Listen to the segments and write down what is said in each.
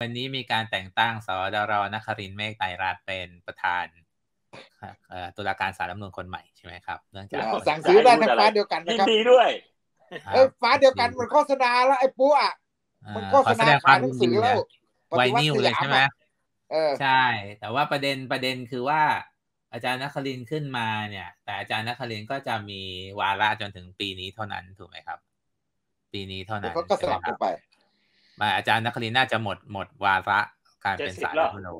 วันนี้มีการแต่งตั้งสดรนครินเมฆไตรรัตเป็นประธานตุลาการสารรัฐมนูลคนใหม่ใช่ไหมครับเนื่องจากสั่งซื้อได้ทั้งฟ้าเดียวกันนะครับดีด้วยไอ้ฟ้าเดียวกันมันโฆษณาแล้วไอ้ปุ๊อ่ะมันโฆษณาขายหนังสือแล้วไวนิวเลยใช่ไหมใช่ แต่ว่าประเด็นประเด็นคือว่า อาจารย์นัครินขึ้นมาเนี่ย แต่อาจารย์นัครินก็จะมีวาระจนถึงปีนี้เท่านั้นถูกไหมครับ ปีนี้เท่านั้น ก็สลับกันไปมาอาจารย์นักครินน่าจะหมดหมดวาระการเป็นสายรัฐมนู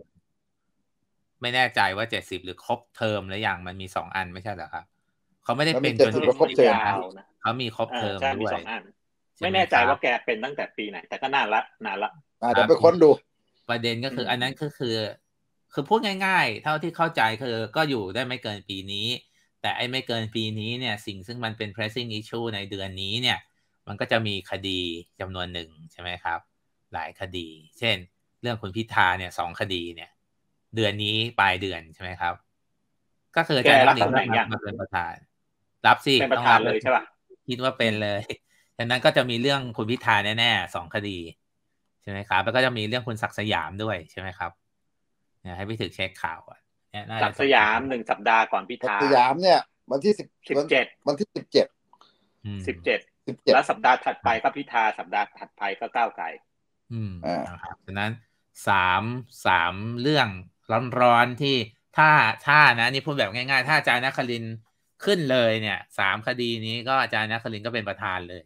ไม่แน่ใจว่าเจ็ดสิบหรือครบเทอมหรือยังมันมีสองอันไม่ใช่เหรอครับ เขาไม่ได้เป็นจนครบเทอมเขามีครบเทอมด้วยไม่แน่ใจว่าแกเป็นตั้งแต่ปีไหน แต่ก็น่าละน่าละเดี๋ยวไปค้นดู ประเด็นก็คืออันนั้นก็คือ คือพูดง่ายๆ เท่าที่เข้าใจคือก็อยู่ได้ไม่เกินปีนี้ แต่ไอ้ไม่เกินปีนี้เนี่ยสิ่งซึ่งมันเป็น pressing issue ในเดือนนี้เนี่ยมันก็จะมีคดีจำนวนหนึ่งใช่ไหมครับ หลายคดี เช่น เรื่องคุณพิธาเนี่ยสองคดีเนี่ย เดือนนี้ปลายเดือนใช่ไหมครับ ก็คือจะรับหนึ่งมาเป็นประธานรับสิต้องรับเลยใช่ป่ะ คิดว่าเป็นเลยดังนั้นก็จะมีเรื่องคุณพิธาแน่ๆสองคดีใช่ไหมครับแล้วก็จะมีเรื่องคุณศักสยามด้วยใช่ไหมครับให้พี่ถึกเช็คข่าวอ่ะศักสยามหนึ่งสัปดาห์ก่อนพิธาศักสยามเนี่ย วันที่สิบเจ็ดวันที่สิบเจ็ดสิบเจ็ดสิบเจ็ดแล้วสัปดาห์ถัดไปก็พิธา สัปดาห์ถัดไปก็ก้าวไกลอืมอ่าครับฉะนั้นสามสามเรื่องร้อนๆที่ถ้าถ้านะนี่พูดแบบง่าย ๆ ถ้าอาจารย์นครินขึ้นเลย เนี่ยสามคดีนี้ก็อาจารย์นครินก็เป็นประธานเลย